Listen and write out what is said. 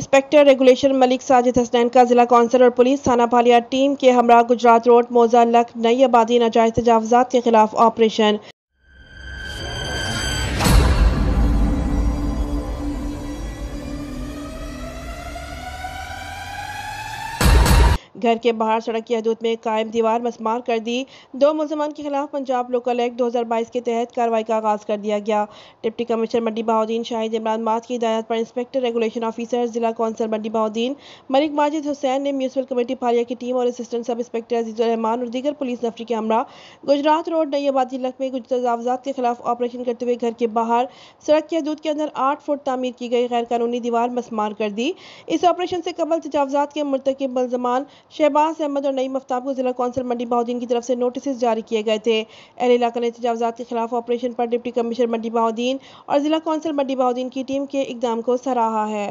inspector regulation Malik Sajid Hasnain का जिला council और पुलिस थाना भालिया टीम के हमरा गुजरात रोड मोजा लक नई आबादी नाजायज तजावजात के खिलाफ ऑपरेशन घर के बाहर सड़क की हदूद में कायम दीवार मसमार कर दी दो मुलजमान के खिलाफ पंजाब लोकल एक्ट दो हज़ार बाईस के तहत कार्रवाई का आगाज कर दिया गया डिप्टी कमिश्नर मंडी बहाद्दीन शाहिद इमरान माथ की हिदायत पर इंस्पेक्टर रेगुलेशन ऑफिसर जिला कौंसल मंडी बहाद्दीन मलिक माजिद हुसैन ने म्यूनसिपल कमेटी फालिया की टीम और असिस्टेंट सब इंस्पेक्टर अजीज़ुलरहमान और दीगर पुलिस नफरी के हमरा गुजरात रोड नई आबादी इलाके में कुछ तजावजात के खिलाफ ऑपरेशन करते हुए घर के बाहर सड़क की हदूद के अंदर आठ फुट तमीर की गई गैर कानूनी दीवार मसमार कर दी इस ऑपरेशन से कबल तजावजात के मरतकब मुलजमान शहबाज अहमद और नईम आफ्ताब को जिला कौंसिल मंडी बहाउद्दीन की तरफ से नोटिस जारी किए गए थे अहल इलाका ने के खिलाफ ऑपरेशन पर डिप्टी कमिश्नर मंडी बहाउद्दीन और जिला कौंसिल मंडी बहाउद्दीन की टीम के इकदाम को सराहा है